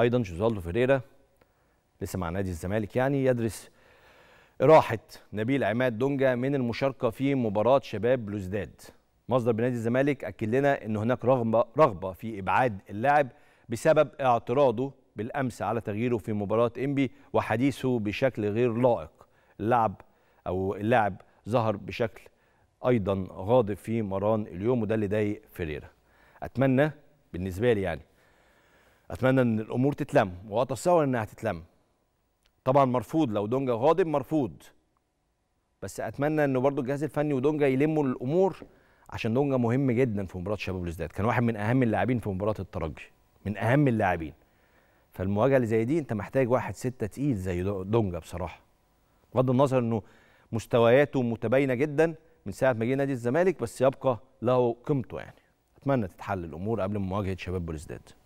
ايضا جوزالدو فيريرا لسه مع نادي الزمالك يعني يدرس راحه نبيل عماد دونجا من المشاركه في مباراه شباب لوزداد مصدر بنادي الزمالك اكد لنا ان هناك رغبه رغبه في ابعاد اللاعب بسبب اعتراضه بالامس على تغييره في مباراه انبي وحديثه بشكل غير لائق اللعب او اللاعب ظهر بشكل ايضا غاضب في مران اليوم وده اللي ضايق فيريرا اتمنى بالنسبه لي يعني اتمنى ان الامور تتلم واتصور انها هتتلم طبعا مرفوض لو دونجا غاضب مرفوض بس اتمنى انه برضو الجهاز الفني ودونجا يلموا الامور عشان دونجا مهم جدا في مباراه شباب بلوزداد كان واحد من اهم اللاعبين في مباراه الترجي من اهم اللاعبين فالمواجهه اللي زي دي انت محتاج واحد ستة تقيل زي دونجا بصراحه بغض النظر انه مستوياته متباينه جدا من ساعه ما جه نادي الزمالك بس يبقى له قيمته يعني اتمنى تتحل الامور قبل مواجهه شباب بلوزداد